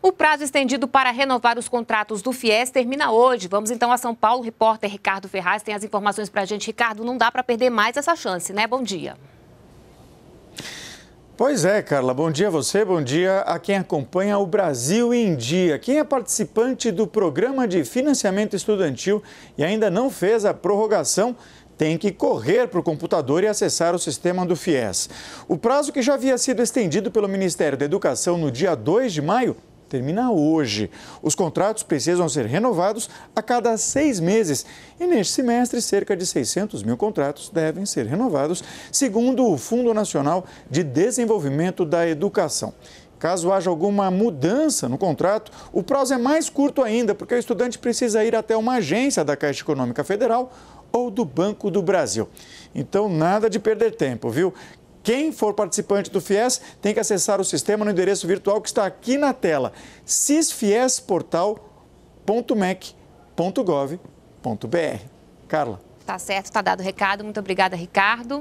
O prazo estendido para renovar os contratos do FIES termina hoje. Vamos então a São Paulo. O repórter Ricardo Ferraz tem as informações para a gente. Ricardo, não dá para perder mais essa chance, né? Bom dia. Pois é, Carla. Bom dia a você, bom dia a quem acompanha o Brasil em Dia. Quem é participante do programa de financiamento estudantil e ainda não fez a prorrogação, tem que correr para o computador e acessar o sistema do FIES. O prazo que já havia sido estendido pelo Ministério da Educação no dia 2 de maio termina hoje. Os contratos precisam ser renovados a cada seis meses e neste semestre cerca de 600 mil contratos devem ser renovados, segundo o Fundo Nacional de Desenvolvimento da Educação. Caso haja alguma mudança no contrato, o prazo é mais curto ainda, porque o estudante precisa ir até uma agência da Caixa Econômica Federal ou do Banco do Brasil. Então, nada de perder tempo, viu? Quem for participante do FIES tem que acessar o sistema no endereço virtual que está aqui na tela: cisfiesportal.mec.gov.br. Carla. Tá certo, tá dado o recado. Muito obrigada, Ricardo.